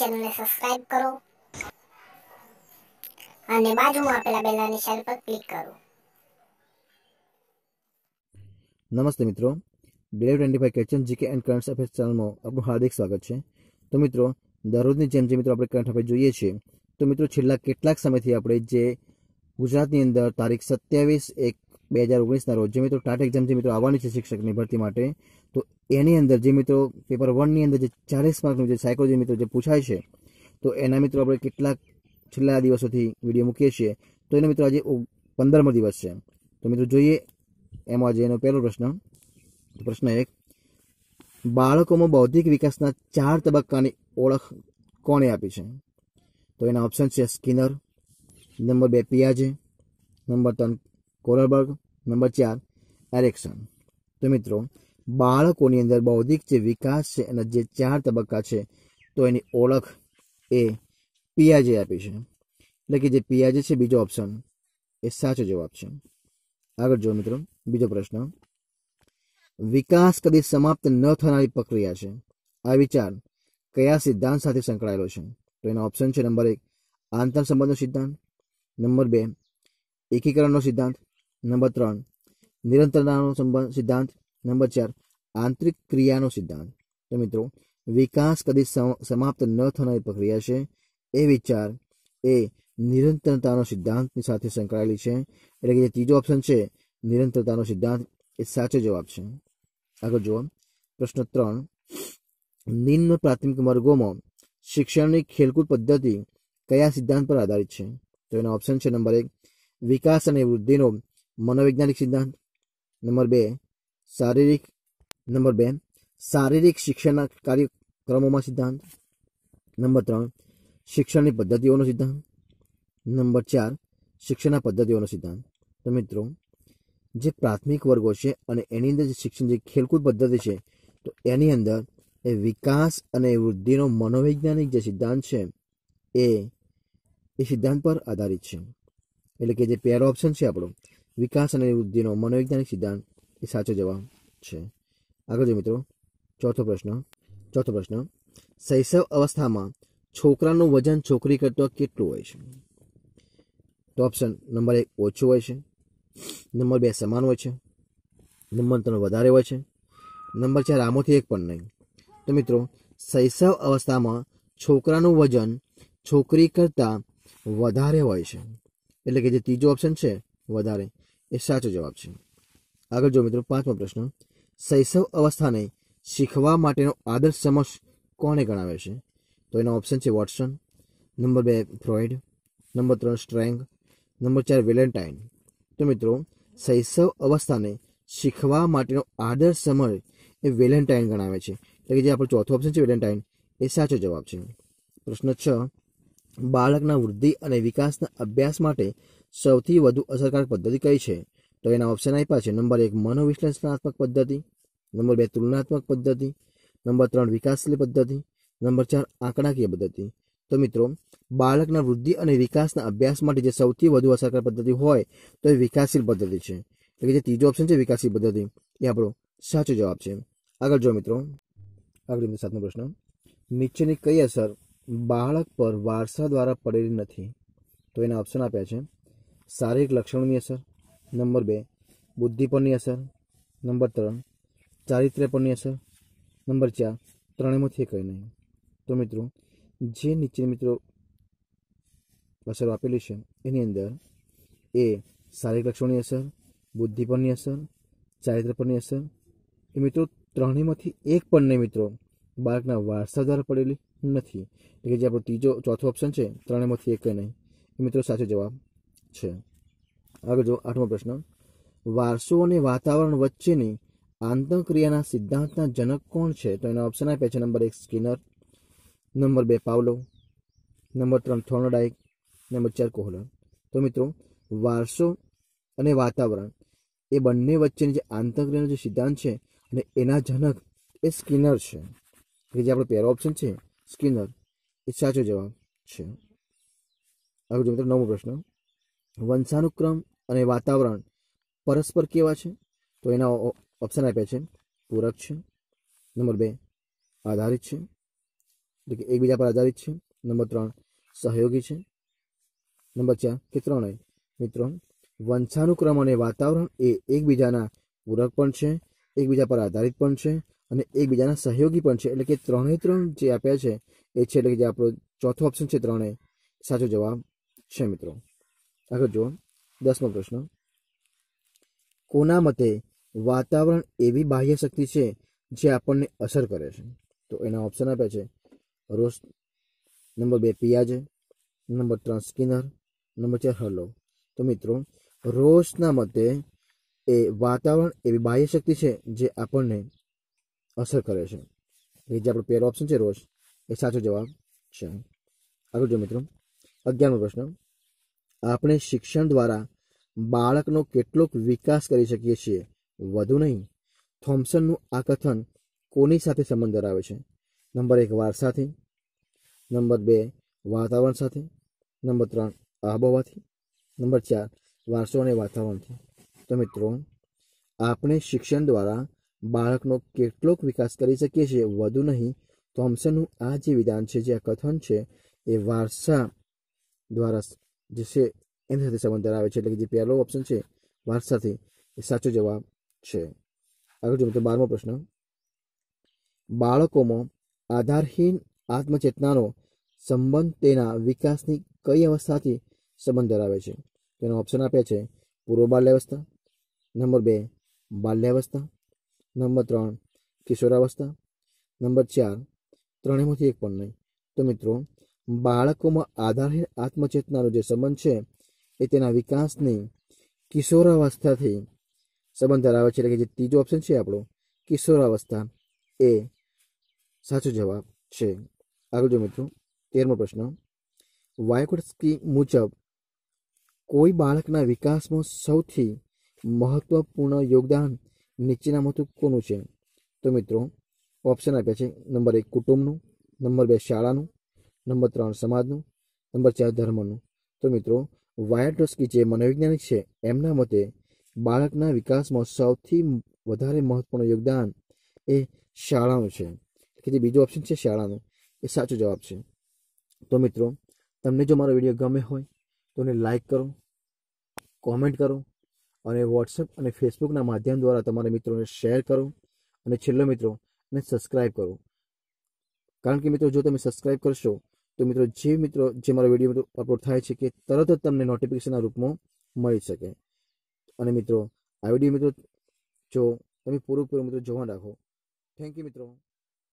અમારી ચેનલને સબસ્ક્રાઇબ કરો અને બાજુમાં આપેલા બેલના નિશાન પર ક્લિક કરો નમસ્તે મિત્રો daily twenty five question GK and current affairs ચેનલમાં આપનું હાર્દિક સ્વાગત છે તો મિત્રો દરરોજની જેમ જે મિત્રો આપણે કરંટ અફેર જોઈએ છીએ તો મિત્રો છેલ્લા કેટલાક સમયથી આપણે જે ગુજરાતની અંદર તારીખ સત્યાવીસ એક બે હજાર ઓગણીસના રોજ જે મિત્રો ટાટ એક્ઝામ જે મિત્રો આવવાની છે શિક્ષકની ભરતી માટે તો એની અંદર જે મિત્રો પેપર વનની અંદર જે ચાલીસ માર્કનું જે સાયકોલોજી મિત્રો જે પૂછાય છે તો એના મિત્રો આપણે કેટલાક છેલ્લા દિવસોથી વિડીયો મૂકીએ છીએ તો એના મિત્રો આજે પંદરમો દિવસ છે તો મિત્રો જોઈએ એમાં આજે એનો પહેલો પ્રશ્ન પ્રશ્ન એક બાળકોમાં બૌદ્ધિક વિકાસના ચાર તબક્કાની ઓળખ કોણે આપી છે તો એના ઓપ્શન છે સ્કિનર નંબર બે પિયાજે નંબર ત્રણ કોલરબર્ગ નંબર ચાર એરેક્સન તો મિત્રો બાળકોની અંદર બૌદ્ધિક જે વિકાસ છે એના જે ચાર તબક્કા છે તો એની ઓળખ એ પિયાજે આપી છે એટલે કે જે પિયાજે છે બીજો ઓપ્શન એ સાચો જવાબ છે આગળ જો મિત્રો બીજો પ્રશ્ન વિકાસ કદી સમાપ્ત ન થનારી પ્રક્રિયા છે આ વિચાર કયા સિદ્ધાંત સાથે સંકળાયેલો છે તો એનો ઓપ્શન છે નંબર એક આંતર સંબંધનો સિદ્ધાંત નંબર બે એકીકરણનો સિદ્ધાંત નંબર ત્રણ નિરંતરતાનો સંબંધ સિદ્ધાંત નંબર ચાર આંતરિક ક્રિયાનો સિદ્ધાંત તો મિત્રો વિકાસ કદી સમાપ્ત ન થનારી પ્રક્રિયા છે એ વિચાર એ નિરંતરતાનો સિદ્ધાંતની સાથે સંકળાયેલી છે એટલે કે જે ત્રીજો ઓપ્શન છે નિરંતરતાનો સિદ્ધાંત એ સાચો જવાબ છે આગળ જુઓ પ્રશ્ન ત્રણ નિમ્ન પ્રાથમિક વર્ગોમાં શિક્ષણની ખેલકૂદ પદ્ધતિ કયા સિદ્ધાંત પર આધારિત છે તો એનો ઓપ્શન છે નંબર એક વિકાસ અને વૃદ્ધિનો મનોવૈજ્ઞાનિક સિદ્ધાંત નંબર બે શારીરિક નંબર બે શારીરિક શિક્ષણના કાર્યક્રમોમાં સિદ્ધાંત નંબર ત્રણ શિક્ષણની પદ્ધતિઓનો સિદ્ધાંત નંબર ચાર શિક્ષણના પદ્ધતિઓનો સિદ્ધાંત તો મિત્રો જે પ્રાથમિક વર્ગો છે અને એની અંદર જે શિક્ષણ જે ખેલકૂદ પદ્ધતિ છે તો એની અંદર એ વિકાસ અને વૃદ્ધિનો મનોવૈજ્ઞાનિક જે સિદ્ધાંત છે એ એ સિદ્ધાંત પર આધારિત છે એટલે કે જે પહેલો ઓપ્શન છે આપણો વિકાસ અને વૃદ્ધિનો મનોવૈજ્ઞાનિક સિદ્ધાંત એ સાચો જવાબ છે આગળ જો મિત્રો ચોથો પ્રશ્ન ચોથો પ્રશ્ન શૈશવ અવસ્થામાં છોકરાનું વજન છોકરી કરતાં કેટલું હોય છે તો ઓપ્શન નંબર એક ઓછું હોય છે નંબર બે સમાન હોય છે નંબર ત્રણ વધારે હોય છે નંબર ચાર આમોથી એક પણ નહીં તો મિત્રો શૈશવ અવસ્થામાં છોકરાનું વજન છોકરી કરતાં વધારે હોય છે એટલે કે જે ત્રીજો ઓપ્શન છે વધારે એ સાચો જવાબ છે આગળ જો મિત્રો પાંચમો પ્રશ્ન શૈશવ અવસ્થાને શીખવા માટેનો આદર્શ સમક્ષ કોણે ગણાવે છે તો એનો ઓપ્શન છે વોટસન નંબર બે ફ્રોઇડ નંબર ત્રણ સ્ટ્રેંગ નંબર ચાર વેલેન્ટાઇન તો મિત્રો શૈશવ અવસ્થાને શીખવા માટેનો આદર્શ સમય એ વેલેન્ટાઇન ગણાવે છે એટલે કે જે આપણો ચોથો ઓપ્શન છે વેલેન્ટાઇન એ સાચો જવાબ છે પ્રશ્ન છ બાળકના વૃદ્ધિ અને વિકાસના અભ્યાસ માટે સૌથી વધુ અસરકારક પદ્ધતિ કઈ છે તો એના ઓપ્શન આપ્યા છે નંબર એક મનોવિશ્લેષણાત્મક પદ્ધતિ નંબર બે તુલનાત્મક પદ્ધતિ નંબર ત્રણ વિકાસશીલ પદ્ધતિ નંબર ચાર આંકડાકીય પદ્ધતિ તો મિત્રો બાળકના વૃદ્ધિ અને વિકાસના અભ્યાસ માટે જે સૌથી વધુ અસરકારક પદ્ધતિ હોય તો એ વિકાસશીલ પદ્ધતિ છે એટલે કે જે ત્રીજો ઓપ્શન છે વિકાસશીલ પદ્ધતિ એ આપણો સાચો જવાબ છે આગળ જો મિત્રો આગળ સાતમો પ્રશ્ન નીચેની કઈ અસર બાળક પર વારસા દ્વારા પડેલી નથી તો એના ઓપ્શન આપ્યા છે શારીરિક લક્ષણોની અસર નંબર બે બુદ્ધિ પરની અસર નંબર ત્રણ ચારિત્ર્ય પરની અસર નંબર ચાર ત્રણેયમાંથી કંઈ નહીં તો મિત્રો જે નીચે મિત્રો અસરો આપેલી છે એની અંદર એ શારીરિક લક્ષણોની અસર બુદ્ધિ પરની અસર ચારિત્ર પરની અસર એ મિત્રો ત્રણેયમાંથી એક પણ નહીં મિત્રો બાળકના વારસા દ્વારા પડેલી નથી એટલે કે જે આપણો ત્રીજો ચોથો ઓપ્શન છે ત્રણેયમાંથી એક નહીં એ મિત્રો સાચો જવાબ છે આગળ જો આઠમો પ્રશ્ન વારસો અને વાતાવરણ વચ્ચેની આંતરક્રિયાના સિદ્ધાંતના જનક કોણ છે તો એના ઓપ્શન આપ્યા છે નંબર એક સ્કિનર નંબર બે પાવલો નંબર ત્રણ થોર્નડાઇક નંબર ચાર કોહલર તો મિત્રો વારસો અને વાતાવરણ એ બંને વચ્ચેની જે આંતરક્રિયાનો જે સિદ્ધાંત છે અને એના જનક એ સ્કિનર છે કે જે આપણો પહેલો ઓપ્શન છે સ્કિનર એ સાચો જવાબ છે હવે મિત્રો નવમો પ્રશ્ન વંશાનુક્રમ અને વાતાવરણ પરસ્પર કેવા છે તો એના ઓપ્શન આપ્યા છે પૂરક છે નંબર બે આધારિત છે એટલે કે એકબીજા પર આધારિત છે નંબર ત્રણ સહયોગી છે નંબર ચાર કે ત્રણેય મિત્રો વંશાનુક્રમ અને વાતાવરણ એ એકબીજાના પૂરક પણ છે એકબીજા પર આધારિત પણ છે અને એકબીજાના સહયોગી પણ છે એટલે કે ત્રણે ત્રણ જે આપ્યા છે એ છે એટલે કે જે આપણો ચોથો ઓપ્શન છે ત્રણે સાચો જવાબ છે મિત્રો આગળ જુઓ દસમો પ્રશ્ન કોના મતે વાતાવરણ એવી બાહ્ય શક્તિ છે જે આપણને અસર કરે છે તો એના ઓપ્શન આપ્યા છે રોસ નંબર બે પિયાજે નંબર ત્રણ સ્કિનર નંબર ચાર હલો તો મિત્રો રોસના મતે એ વાતાવરણ એવી બાહ્ય શક્તિ છે જે આપણને અસર કરે છે એ જે આપણો પહેલો ઓપ્શન છે રોસ એ સાચો જવાબ છે આગળ જો મિત્રો અગિયારમો પ્રશ્ન આપણે શિક્ષણ દ્વારા બાળકનો કેટલોક વિકાસ કરી શકીએ છીએ વધુ નહીં થોમ્સનનું આ કથન કોની સાથે સંબંધ ધરાવે છે નંબર એક વારસાથી નંબર બે વાતાવરણ સાથે નંબર ત્રણ આબોહવાથી નંબર ચાર વારસો અને વાતાવરણથી તો મિત્રો આપણે શિક્ષણ દ્વારા બાળકનો કેટલોક વિકાસ કરી શકીએ છીએ વધુ નહીં થોમ્સનનું આ જે વિધાન છે જે આ કથન છે એ વારસા દ્વારા જે છે એની સાથે સંબંધ ધરાવે છે એટલે કે જે પહેલો ઓપ્શન છે વારસાથી એ સાચો જવાબ છે આગળ જોઈએ બારમો પ્રશ્ન બાળકોમાં આધારહીન આત્મચેતનાનો સંબંધ તેના વિકાસની કઈ અવસ્થાથી સંબંધ ધરાવે છે તેનો ઓપ્શન આપ્યા છે પૂર્વ બાલ્યાવસ્થા નંબર બે બાલ્યાવસ્થા નંબર ત્રણ કિશોરાવસ્થા નંબર ચાર ત્રણેયમાંથી એક પણ નહીં તો મિત્રો બાળકોમાં આધારહીન આત્મચેતનાનો જે સંબંધ છે એ તેના વિકાસને કિશોરાવસ્થાથી સંબંધ ધરાવે છે એટલે કે જે ત્રીજો ઓપ્શન છે આપણો કિશોરાવસ્થા એ સાચો જવાબ છે આગળ જો મિત્રો તેરમો પ્રશ્ન વાયકોટસ્કી મુજબ કોઈ બાળકના વિકાસમાં સૌથી મહત્વપૂર્ણ યોગદાન નીચેના નીચેનામાંથી કોનું છે તો મિત્રો ઓપ્શન આપ્યા છે નંબર એક કુટુંબનું નંબર બે શાળાનું નંબર ત્રણ સમાજનું નંબર ચાર ધર્મનું તો મિત્રો વાયાટોસ્કી જે મનોવૈજ્ઞાનિક છે એમના મતે બાળકના વિકાસમાં સૌથી વધારે મહત્વનું યોગદાન એ શાળાનું છે કે જે બીજો ઓપ્શન છે શાળાનું એ સાચો જવાબ છે તો મિત્રો તમને જો મારો વિડીયો ગમે હોય તો એને લાઈક કરો કોમેન્ટ કરો અને વોટ્સઅપ અને ફેસબુકના માધ્યમ દ્વારા તમારા મિત્રોને શેર કરો અને છેલ્લો મિત્રો એને સબસ્ક્રાઈબ કરો કારણ કે મિત્રો જો તમે સબસ્ક્રાઈબ કરશો તો મિત્રો જે મિત્રો જે મારો વિડીયો અપલોડ થાય છે કે તરત જ તમને નોટિફિકેશનના રૂપમાં મળી શકે અને મિત્રો આ વિડીયો મિત્રો જો તમે પૂરેપૂરો મિત્રો જોવા રાખો થેન્ક યુ મિત્રો